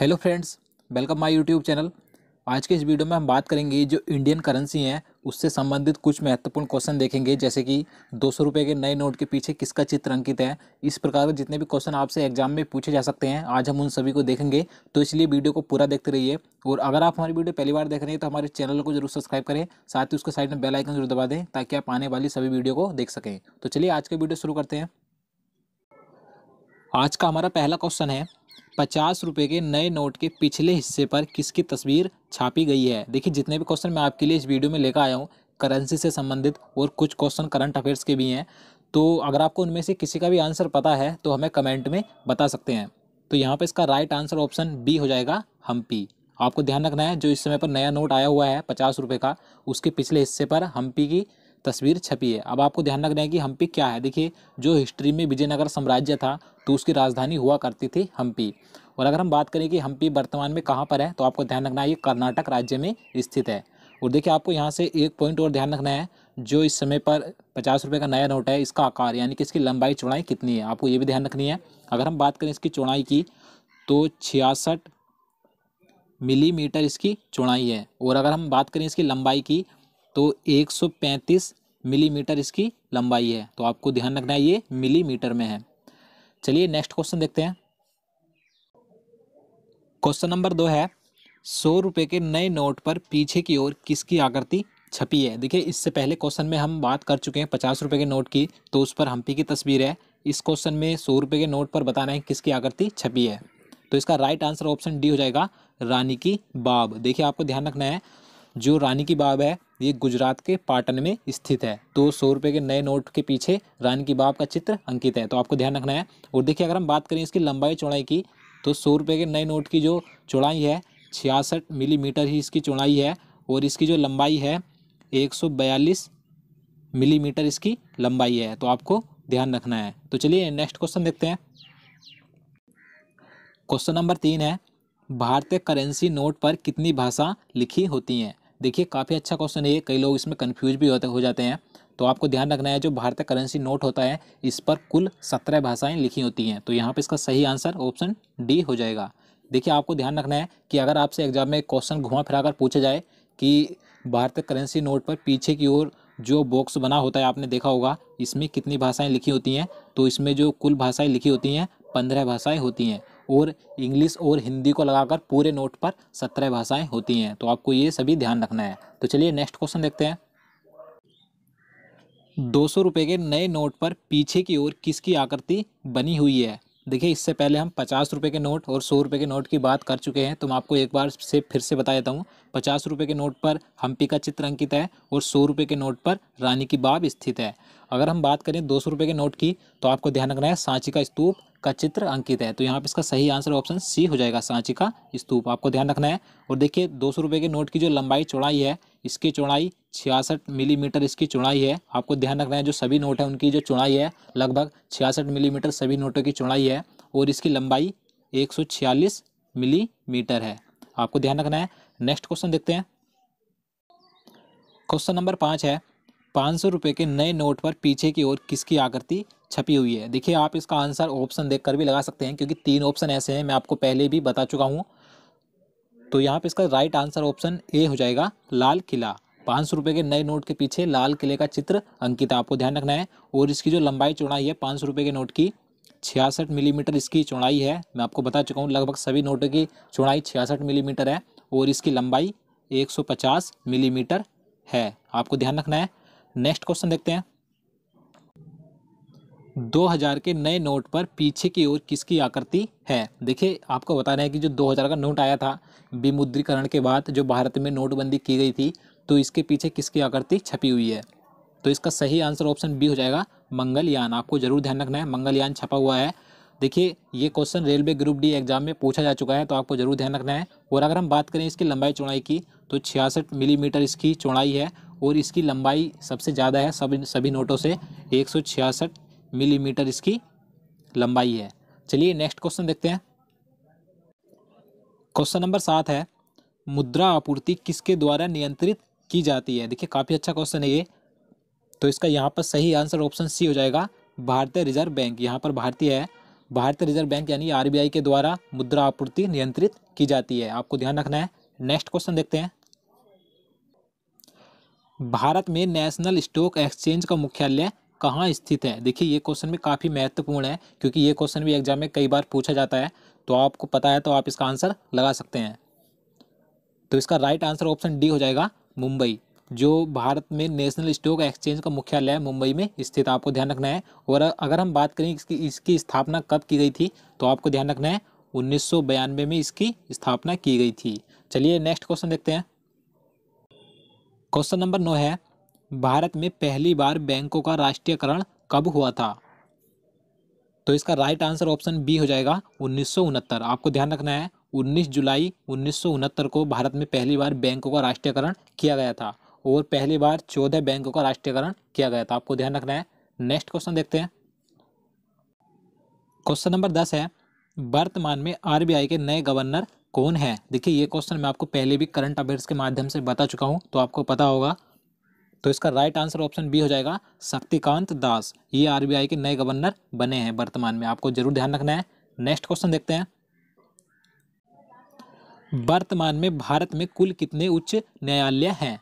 hello friends welcome my YouTube channel आज के इस वीडियो में हम बात करेंगे जो इंडियन करेंसी है उससे संबंधित कुछ महत्वपूर्ण क्वेश्चन देखेंगे जैसे कि दो सौ रुपये के नए नोट के पीछे किसका चित्र अंकित है इस प्रकार के जितने भी क्वेश्चन आपसे एग्जाम में पूछे जा सकते हैं आज हम उन सभी को देखेंगे तो इसलिए वीडियो को पूरा देखते रहिए और अगर आप हमारी वीडियो पहली बार देख रहे हैं तो हमारे चैनल को जरूर सब्सक्राइब करें साथ ही उसके साइड में बेलाइकन जरूर दबा दें ताकि आप आने वाली सभी वीडियो को देख सकें तो चलिए आज का वीडियो शुरू करते हैं आज का हमारा पहला क्वेश्चन है पचास रुपये के नए नोट के पिछले हिस्से पर किसकी तस्वीर छापी गई है देखिए जितने भी क्वेश्चन मैं आपके लिए इस वीडियो में लेकर आया हूँ करेंसी से संबंधित और कुछ क्वेश्चन करंट अफेयर्स के भी हैं तो अगर आपको उनमें से किसी का भी आंसर पता है तो हमें कमेंट में बता सकते हैं तो यहाँ पर इसका राइट आंसर ऑप्शन बी हो जाएगा हम्पी आपको ध्यान रखना है जो इस समय पर नया नोट आया हुआ है पचास रुपये का उसके पिछले हिस्से पर हम्पी की तस्वीर छपी है अब आपको ध्यान रखना है कि हम्पी क्या है देखिए जो हिस्ट्री में विजयनगर साम्राज्य था तो उसकी राजधानी हुआ करती थी हम्पी और अगर हम बात करें कि हम्पी वर्तमान में कहाँ पर है तो आपको ध्यान रखना है ये कर्नाटक राज्य में स्थित है और देखिए आपको यहाँ से एक पॉइंट और ध्यान रखना है जो इस समय पर पचास रुपये का नया नोट है इसका आकार यानी कि इसकी लंबाई चौड़ाई कितनी है आपको ये भी ध्यान रखनी है अगर हम बात करें इसकी चौड़ाई की तो छियासठ मिलीमीटर इसकी चौड़ाई है और अगर हम बात करें इसकी लंबाई की तो 135 मिलीमीटर इसकी लंबाई है तो आपको ध्यान रखना है ये मिलीमीटर में है चलिए नेक्स्ट क्वेश्चन देखते हैं क्वेश्चन नंबर दो है सौ रुपये के नए नोट पर पीछे की ओर किसकी आकृति छपी है देखिए इससे पहले क्वेश्चन में हम बात कर चुके हैं पचास रुपये के नोट की तो उस पर हम्पी की तस्वीर है इस क्वेश्चन में सौ रुपये के नोट पर बताना है किसकी आकृति छपी है तो इसका राइट आंसर ऑप्शन डी हो जाएगा रानी की बाब देखिए आपको ध्यान रखना है जो रानी की बाब है ये गुजरात के पाटन में स्थित है तो सौ रुपये के नए नोट के पीछे रानी की बाप का चित्र अंकित है तो आपको ध्यान रखना है और देखिए अगर हम बात करें इसकी लंबाई चौड़ाई की तो सौ रुपये के नए नोट की जो चौड़ाई है छियासठ मिलीमीटर ही इसकी चौड़ाई है और इसकी जो लंबाई है एक मिलीमीटर इसकी लंबाई है तो आपको ध्यान रखना है तो चलिए नेक्स्ट क्वेश्चन देखते हैं क्वेश्चन नंबर तीन है भारतीय करेंसी नोट पर कितनी भाषा लिखी होती हैं देखिए काफ़ी अच्छा क्वेश्चन है ये कई लोग इसमें कन्फ्यूज भी होते हो जाते हैं तो आपको ध्यान रखना है जो भारतीय करेंसी नोट होता है इस पर कुल सत्रह भाषाएं लिखी होती हैं तो यहाँ पर इसका सही आंसर ऑप्शन डी हो जाएगा देखिए आपको ध्यान रखना है कि अगर आपसे एग्जाम में क्वेश्चन घुमा फिरा कर पूछा जाए कि भारतीय करेंसी नोट पर पीछे की ओर जो बॉक्स बना होता है आपने देखा होगा इसमें कितनी भाषाएँ लिखी होती हैं तो इसमें जो कुल भाषाएँ लिखी होती हैं पंद्रह भाषाएँ होती हैं और इंग्लिश और हिंदी को लगाकर पूरे नोट पर सत्रह भाषाएं होती हैं तो आपको ये सभी ध्यान रखना है तो चलिए नेक्स्ट क्वेश्चन देखते हैं दो सौ रुपये के नए नोट पर पीछे की ओर किसकी आकृति बनी हुई है देखिए इससे पहले हम पचास रुपये के नोट और सौ रुपये के नोट की बात कर चुके हैं तो मैं आपको एक बार से फिर से बता देता हूँ पचास रुपये के नोट पर हम्पी का चित्र अंकित है और सौ रुपये के नोट पर रानी की बाब स्थित है अगर हम बात करें दो सौ रुपये के नोट की तो आपको ध्यान रखना है सांची का स्तूप का चित्र अंकित है तो यहाँ पर इसका सही आंसर ऑप्शन सी हो जाएगा सांची का स्तूप आपको ध्यान रखना है और देखिए दो सौ रुपये के नोट की जो लंबाई चौड़ाई है इसकी चौड़ाई छियासठ मिलीमीटर इसकी चुड़ाई है आपको ध्यान रखना है जो सभी नोट है उनकी जो चुनाई है लगभग छियासठ मिलीमीटर सभी नोटों की चुनाई है और इसकी लंबाई एक सौ छियालीस मिलीमीटर है आपको ध्यान रखना है नेक्स्ट क्वेश्चन देखते हैं क्वेश्चन नंबर पाँच है पाँच सौ रुपये के नए नोट पर पीछे की ओर किसकी आकृति छपी हुई है देखिए आप इसका आंसर ऑप्शन देखकर भी लगा सकते हैं क्योंकि तीन ऑप्शन ऐसे हैं मैं आपको पहले भी बता चुका हूँ तो यहाँ पे इसका राइट आंसर ऑप्शन ए हो जाएगा लाल किला पाँच सौ रुपए के नए नोट के पीछे लाल किले का चित्र अंकित आपको ध्यान रखना है और इसकी जो लंबाई चौड़ाई है पाँच सौ रुपये के नोट की छियासठ मिलीमीटर इसकी चौड़ाई है मैं आपको बता चुका हूँ लगभग सभी नोटों की चौड़ाई छियासठ मिलीमीटर है और इसकी लंबाई 150 मिलीमीटर है आपको ध्यान रखना है नेक्स्ट क्वेश्चन देखते हैं 2000 के नए नोट पर पीछे की ओर किसकी आकृति है देखिए आपको बता रहे हैं कि जो 2000 का नोट आया था विमुद्रीकरण के बाद जो भारत में नोटबंदी की गई थी तो इसके पीछे किसकी आकृति छपी हुई है तो इसका सही आंसर ऑप्शन बी हो जाएगा मंगलयान आपको जरूर ध्यान रखना है मंगलयान छपा हुआ है देखिए ये question railway group D exam में पूछा जा चुका है तो आपको जरूर ध्यान रखना है और अगर हम बात करें इसकी लंबाई चौड़ाई की तो छियासठ मिलीमीटर इसकी चौड़ाई है और इसकी लंबाई सबसे ज़्यादा है सब सभी नोटों से एक मिलीमीटर इसकी लंबाई है चलिए नेक्स्ट क्वेश्चन देखते हैं क्वेश्चन नंबर सात है मुद्रा आपूर्ति किसके द्वारा नियंत्रित की जाती है देखिए काफ़ी अच्छा क्वेश्चन है ये तो इसका यहाँ पर सही आंसर ऑप्शन सी हो जाएगा भारतीय रिजर्व बैंक यहाँ पर भारतीय है भारतीय रिजर्व बैंक यानी आरबीआई के द्वारा मुद्रा आपूर्ति नियंत्रित की जाती है आपको ध्यान रखना है नेक्स्ट क्वेश्चन देखते हैं भारत में नेशनल स्टॉक एक्सचेंज का मुख्यालय कहाँ स्थित है देखिए ये क्वेश्चन भी काफ़ी महत्वपूर्ण है क्योंकि ये क्वेश्चन भी एग्जाम में कई बार पूछा जाता है तो आपको पता है तो आप इसका आंसर लगा सकते हैं तो इसका राइट आंसर ऑप्शन डी हो जाएगा मुंबई जो भारत में नेशनल स्टॉक एक्सचेंज का मुख्यालय मुंबई में स्थित आपको ध्यान रखना है और अगर हम बात करें इसकी इसकी स्थापना कब की गई थी तो आपको ध्यान रखना है उन्नीस में इसकी स्थापना की गई थी चलिए नेक्स्ट क्वेश्चन देखते हैं क्वेश्चन नंबर नौ है भारत में पहली बार बैंकों का राष्ट्रीयकरण कब हुआ था तो इसका राइट आंसर ऑप्शन बी हो जाएगा उन्नीस आपको ध्यान रखना है 19 जुलाई उन्नीस को भारत में पहली बार बैंकों का राष्ट्रीयकरण किया गया था और पहली बार चौदह बैंकों का राष्ट्रीयकरण किया गया था आपको ध्यान रखना है नेक्स्ट क्वेश्चन देखते हैं क्वेश्चन नंबर दस है वर्तमान में आरबीआई के नए गवर्नर कौन है देखिए ये क्वेश्चन मैं आपको पहले भी करंट अफेयर्स के माध्यम से बता चुका हूँ तो आपको पता होगा तो इसका राइट आंसर ऑप्शन बी हो जाएगा शक्तिकांत दास ये आरबीआई के नए गवर्नर बने हैं वर्तमान में आपको जरूर ध्यान रखना है नेक्स्ट क्वेश्चन देखते हैं वर्तमान में भारत में कुल कितने उच्च न्यायालय हैं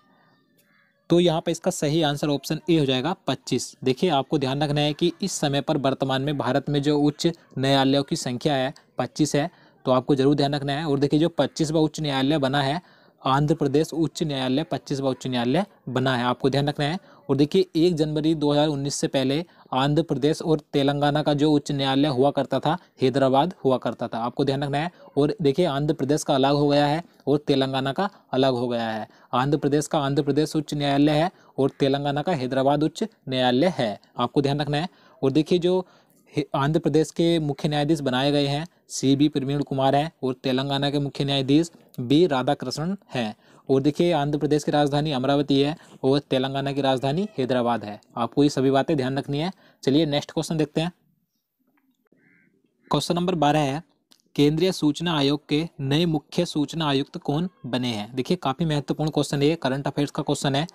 तो यहाँ पर इसका सही आंसर ऑप्शन ए हो जाएगा 25 देखिए आपको ध्यान रखना है कि इस समय पर वर्तमान में भारत में जो उच्च न्यायालयों की संख्या है 25 है तो आपको जरूर ध्यान रखना है और देखिए जो पच्चीसवा उच्च न्यायालय बना है आंध्र प्रदेश उच्च न्यायालय पच्चीसवा उच्च न्यायालय बना है आपको ध्यान रखना है और देखिए एक जनवरी 2019 से पहले आंध्र प्रदेश और तेलंगाना का जो उच्च न्यायालय हुआ करता था हैदराबाद हुआ करता था आपको ध्यान रखना है और देखिए आंध्र प्रदेश का अलग हो गया है और तेलंगाना का अलग हो गया है आंध्र प्रदेश का आंध्र प्रदेश उच्च न्यायालय है और तेलंगाना का हैदराबाद उच्च न्यायालय है आपको ध्यान रखना है और देखिए जो आंध्र प्रदेश के मुख्य न्यायाधीश बनाए गए हैं सी बी प्रवीण कुमार हैं और तेलंगाना के मुख्य न्यायाधीश बी राधाकृष्णन हैं और देखिए आंध्र प्रदेश की राजधानी अमरावती है और तेलंगाना की राजधानी हैदराबाद है आपको ये सभी बातें ध्यान रखनी है चलिए नेक्स्ट क्वेश्चन देखते हैं क्वेश्चन नंबर बारह है केंद्रीय सूचना आयोग के नए मुख्य सूचना आयुक्त कौन बने हैं देखिए काफ़ी महत्वपूर्ण क्वेश्चन है करंट अफेयर्स का क्वेश्चन है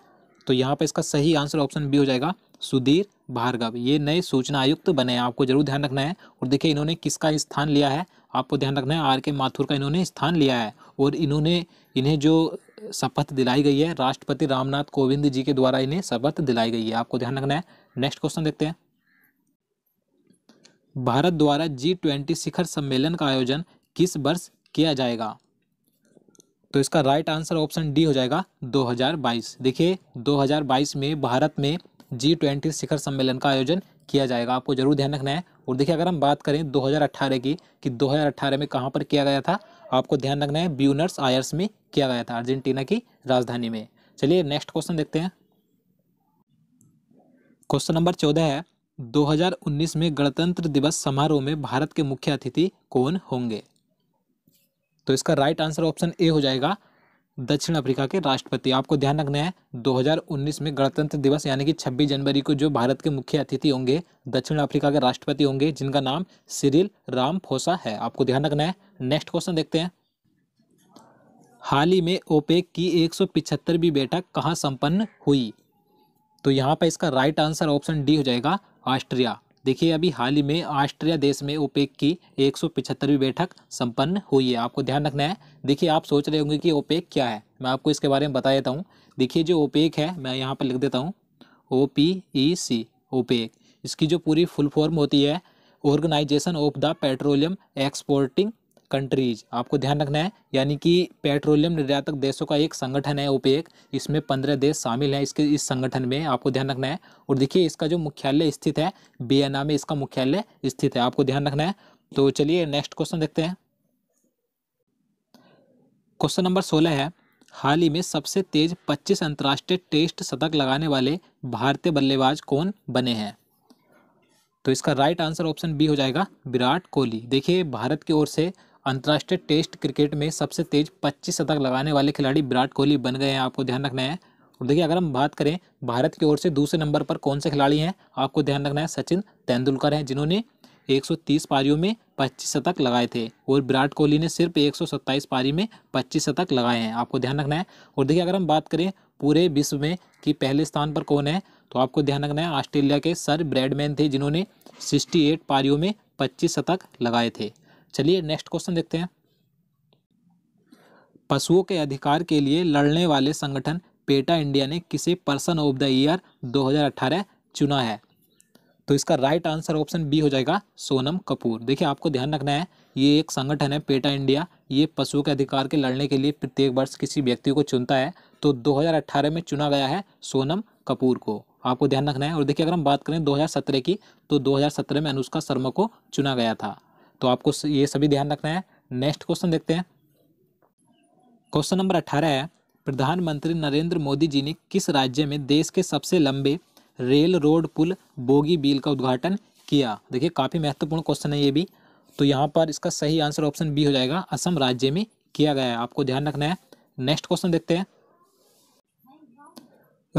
तो यहाँ पर इसका सही आंसर ऑप्शन बी हो जाएगा सुधीर भार्गव ये नए सूचना आयुक्त बने हैं आपको जरूर ध्यान रखना है और देखिए इन्होंने किसका स्थान लिया है आपको ध्यान रखना है आर के माथुर का इन्होंने स्थान लिया है और इन्होंने इन्हें जो शपथ दिलाई गई है राष्ट्रपति रामनाथ कोविंद जी के द्वारा इन्हें शपथ दिलाई गई है आपको ध्यान रखना है नेक्स्ट क्वेश्चन देखते हैं भारत द्वारा जी ट्वेंटी शिखर सम्मेलन का आयोजन किस वर्ष किया जाएगा तो इसका राइट आंसर ऑप्शन डी हो जाएगा 2022 देखिए 2022 में भारत में जी ट्वेंटी शिखर सम्मेलन का आयोजन किया जाएगा आपको जरूर ध्यान रखना है और देखिए अगर हम बात करें 2018 की कि 2018 में कहां पर किया गया था आपको ध्यान रखना है ब्यूनर्स आयर्स में किया गया था अर्जेंटीना की राजधानी में चलिए नेक्स्ट क्वेश्चन देखते हैं क्वेश्चन नंबर चौदह है 2019 में गणतंत्र दिवस समारोह में भारत के मुख्य अतिथि कौन होंगे तो इसका राइट आंसर ऑप्शन ए हो जाएगा दक्षिण अफ्रीका के राष्ट्रपति आपको ध्यान रखना है 2019 में गणतंत्र दिवस यानी कि 26 जनवरी को जो भारत के मुख्य अतिथि होंगे दक्षिण अफ्रीका के राष्ट्रपति होंगे जिनका नाम सिरिल राम फोसा है आपको ध्यान रखना है नेक्स्ट क्वेश्चन देखते हैं हाल ही में ओपेक की एक सौ बैठक कहाँ संपन्न हुई तो यहाँ पर इसका राइट आंसर ऑप्शन डी हो जाएगा ऑस्ट्रिया देखिए अभी हाल ही में ऑस्ट्रिया देश में ओपेक की एक बैठक संपन्न हुई है आपको ध्यान रखना है देखिए आप सोच रहे होंगे कि ओपेक क्या है मैं आपको इसके बारे में बता देता हूँ देखिए जो ओपेक है मैं यहाँ पर लिख देता हूँ ओ पी ई सी ओपेक इसकी जो पूरी फुल फॉर्म होती है organisation of the petroleum exporting countries आपको ध्यान रखना है यानी कि पेट्रोलियम निर्यातक देशों का एक संगठन है ओपेक इसमें पंद्रह देश शामिल हैं इसके इस संगठन में आपको ध्यान रखना है और देखिए इसका जो मुख्यालय स्थित है बियना में इसका मुख्यालय स्थित है आपको ध्यान रखना है तो चलिए नेक्स्ट क्वेश्चन देखते हैं क्वेश्चन नंबर सोलह है हाल ही में सबसे तेज पच्चीस अंतर्राष्ट्रीय टेस्ट शतक लगाने वाले भारतीय बल्लेबाज कौन बने हैं तो इसका राइट आंसर ऑप्शन बी हो जाएगा विराट कोहली देखिए भारत की ओर से अंतर्राष्ट्रीय टेस्ट क्रिकेट में सबसे तेज पच्चीस शतक लगाने वाले खिलाड़ी विराट कोहली बन गए हैं आपको ध्यान रखना है और देखिए अगर हम बात करें भारत की ओर से दूसरे नंबर पर कौन से खिलाड़ी हैं आपको ध्यान रखना है सचिन तेंदुलकर हैं जिन्होंने 130 पारियों में 25 शतक लगाए थे और विराट कोहली ने सिर्फ 127 पारी में 25 शतक लगाए हैं आपको ध्यान रखना है और देखिए अगर हम बात करें पूरे विश्व में कि पहले स्थान पर कौन है तो आपको ध्यान रखना है ऑस्ट्रेलिया के सर ब्रैडमैन थे जिन्होंने सिक्सटी पारियों में पच्चीस शतक लगाए थे चलिए नेक्स्ट क्वेश्चन देखते हैं पशुओं के अधिकार के लिए लड़ने वाले संगठन पेटा इंडिया ने किसे पर्सन ऑफ द ईयर 2018 चुना है तो इसका राइट आंसर ऑप्शन बी हो जाएगा सोनम कपूर देखिए आपको ध्यान रखना है ये एक संगठन है पेटा इंडिया ये पशुओं के अधिकार के लड़ने के लिए प्रत्येक वर्ष किसी व्यक्ति को चुनता है तो 2018 में चुना गया है सोनम कपूर को आपको ध्यान रखना है और देखिए अगर हम बात करें 2017 की तो 2017 में अनुष्का शर्मा को चुना गया था तो आपको ये सभी ध्यान रखना है नेक्स्ट क्वेश्चन देखते हैं क्वेश्चन नंबर अट्ठारह है प्रधानमंत्री नरेंद्र मोदी जी ने किस राज्य में देश के सबसे लंबे रेल रोड पुल बोगी बिल का उद्घाटन किया देखिए काफ़ी महत्वपूर्ण क्वेश्चन है ये भी तो यहाँ पर इसका सही आंसर ऑप्शन बी हो जाएगा असम राज्य में किया गया है आपको ध्यान रखना है नेक्स्ट क्वेश्चन देखते हैं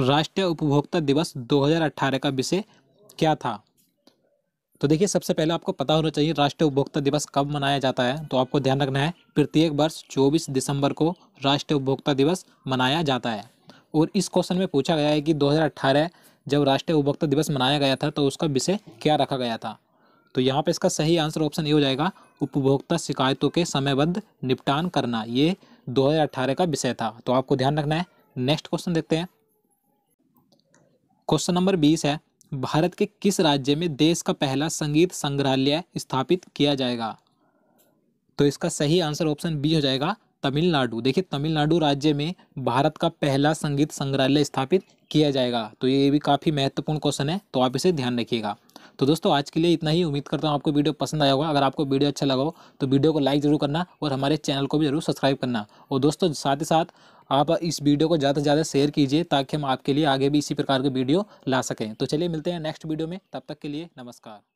राष्ट्रीय उपभोक्ता दिवस 2018 का विषय क्या था तो देखिए सबसे पहले आपको पता होना चाहिए राष्ट्रीय उपभोक्ता दिवस कब मनाया जाता है तो आपको ध्यान रखना है प्रत्येक वर्ष 24 दिसंबर को राष्ट्रीय उपभोक्ता दिवस मनाया जाता है और इस क्वेश्चन में पूछा गया है कि 2018 जब राष्ट्रीय उपभोक्ता दिवस मनाया गया था तो उसका विषय क्या रखा गया था तो यहाँ पर इसका सही आंसर ऑप्शन ये हो जाएगा उपभोक्ता शिकायतों के समयबद्ध निपटान करना ये 2018 का विषय था तो आपको ध्यान रखना है नेक्स्ट क्वेश्चन देखते हैं क्वेश्चन नंबर बीस है भारत के किस राज्य में देश का पहला संगीत संग्रहालय स्थापित किया जाएगा तो इसका सही आंसर ऑप्शन बी हो जाएगा तमिलनाडु देखिए तमिलनाडु राज्य में भारत का पहला संगीत संग्रहालय स्थापित किया जाएगा तो ये भी काफ़ी महत्वपूर्ण क्वेश्चन है तो आप इसे ध्यान रखिएगा तो दोस्तों आज के लिए इतना ही उम्मीद करता हूँ आपको वीडियो पसंद आया होगा अगर आपको वीडियो अच्छा लगा हो तो वीडियो को लाइक जरूर करना और हमारे चैनल को भी जरूर सब्सक्राइब करना और दोस्तों साथ ही साथ आप इस वीडियो को ज़्यादा से ज़्यादा शेयर कीजिए ताकि हम आपके लिए आगे भी इसी प्रकार के वीडियो ला सकें तो चलिए मिलते हैं नेक्स्ट वीडियो में तब तक के लिए नमस्कार